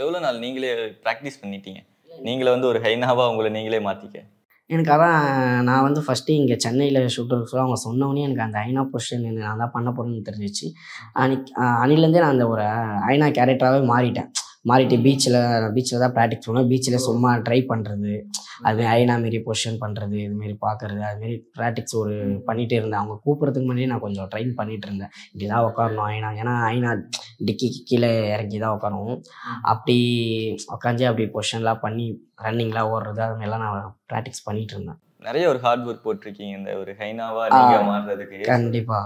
எவ்வளோ நாள் நீங்களே ப்ராக்டிஸ் பண்ணிட்டீங்க நீங்களே வந்து ஒரு ஹைனாவாக உங்களை நீங்களே மாற்றிக்க எனக்கு அதான் நான் வந்து ஃபஸ்ட்டு இங்கே சென்னையில் ஷூட் இருக்க அவங்க சொன்னவொடனே எனக்கு அந்த ஐநா பொசிஷன் நான் தான் பண்ண போகிறேன்னு தெரிஞ்சிச்சு அன்னைக்கு அணிலேருந்தே நான் அந்த ஒரு ஐநா கேரக்டராகவே மாறிட்டேன் மாறிட்டு பீச்சில் பீச்சில் தான் ப்ராக்டிஸ் பண்ணுவேன் பீச்சில் சும்மா ட்ரை பண்ணுறது அது ஐநா மாரி பொசிஷன் பண்ணுறது இதுமாரி பார்க்குறது அதுமாரி ப்ராக்டிக்ஸ் ஒரு பண்ணிகிட்டே இருந்தேன் அவங்க கூப்பிட்றதுக்கு முன்னாடியே நான் கொஞ்சம் ட்ரைன் பண்ணிகிட்டு இருந்தேன் இப்படி தான் உட்காரணும் ஐநா ஏன்னா ஐநா டிக்கிக்கு கீழே இறங்கி தான் உட்காரும் அப்படி உட்காந்து அப்படி பொஷன்லாம் பண்ணி ரன்னிங்லாம் ஓடுறது அது மாதிரிலாம் நான் ப்ராக்டிஸ் பண்ணிகிட்டு இருந்தேன் நிறைய ஒரு ஹார்ட் ஒர்க் போட்டிருக்கீங்க இந்த ஒரு ஹைனாவா நீங்க மாறுறதுக்கு கண்டிப்பா